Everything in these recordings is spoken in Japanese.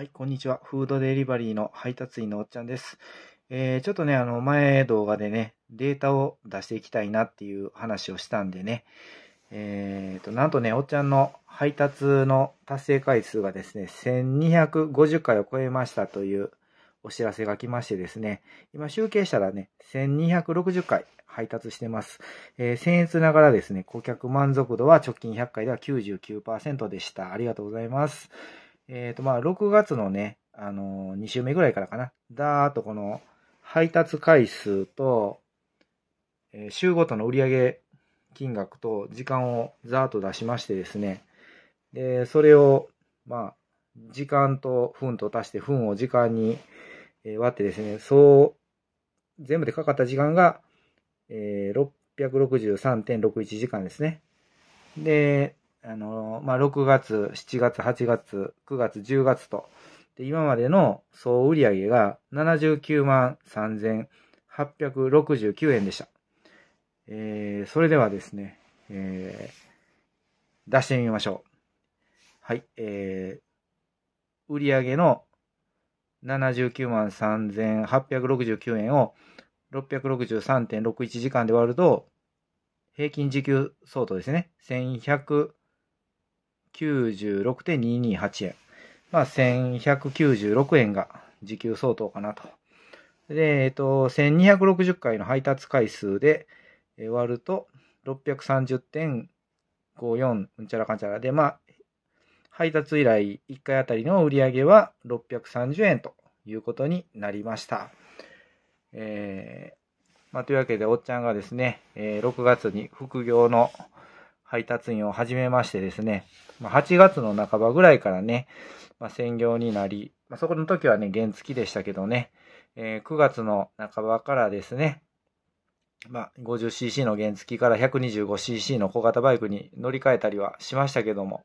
はい、こんにちは。フードデリバリーの配達員のおっちゃんです。えー、ちょっとね、あの、前動画でね、データを出していきたいなっていう話をしたんでね、えーと、なんとね、おっちゃんの配達の達成回数がですね、1250回を超えましたというお知らせが来ましてですね、今集計したらね、1260回配達してます。えー、僭越ながらですね、顧客満足度は直近100回では99%でした。ありがとうございます。えっ、ー、と、まあ、6月のね、あのー、2週目ぐらいからかな。だーっとこの、配達回数と、えー、週ごとの売上金額と時間をざーっと出しましてですね。で、それを、まあ、時間と分と足して分を時間に割ってですね、そう、全部でかかった時間が、えー、663.61時間ですね。で、あの、まあ、6月、7月、8月、9月、10月と、で今までの総売上が79万3869円でした。えー、それではですね、えー、出してみましょう。はい、えー、売上の79万3869円を663.61時間で割ると、平均時給相当ですね。1100 96.228円。まあ、1196円が時給相当かなと。で、えっと、1260回の配達回数で割ると、630.54うんちゃらかんちゃらで、まあ、配達以来1回あたりの売り上げは630円ということになりました。えー、まあ、というわけで、おっちゃんがですね、えー、6月に副業の配達員を始めましてですね、ま8月の半ばぐらいからね、まあ、専業になり、まあ、そこの時はね、原付でしたけどね、えー、9月の半ばからですね、まあ、50cc の原付から 125cc の小型バイクに乗り換えたりはしましたけども、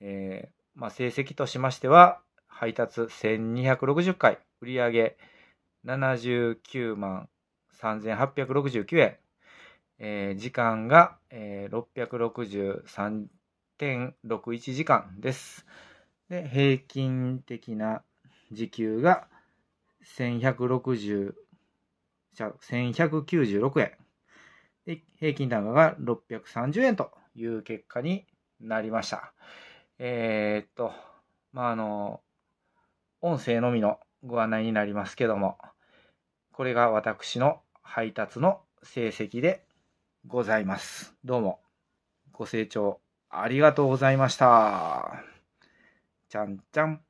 えー、まあ、成績としましては、配達1260回、売上79万3869円、えー、時間が、えー、663.61時間です。で、平均的な時給が1160、1196円。で、平均単価が630円という結果になりました。えー、っと、まあ、あの、音声のみのご案内になりますけども、これが私の配達の成績でございます。どうも、ご清聴ありがとうございました。ちゃんちゃん。